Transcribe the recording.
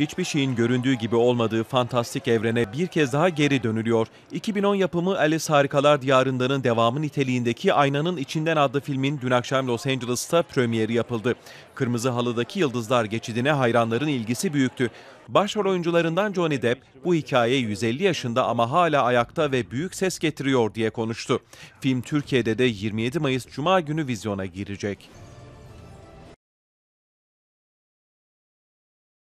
Hiçbir şeyin göründüğü gibi olmadığı fantastik evrene bir kez daha geri dönülüyor. 2010 yapımı Alice Harikalar Diyarında'nın devamı niteliğindeki Aynanın İçinden adlı filmin dün akşam Los Angeles'ta premieri yapıldı. Kırmızı halıdaki yıldızlar geçidine hayranların ilgisi büyüktü. Başrol oyuncularından Johnny Depp bu hikaye 150 yaşında ama hala ayakta ve büyük ses getiriyor diye konuştu. Film Türkiye'de de 27 Mayıs Cuma günü vizyona girecek.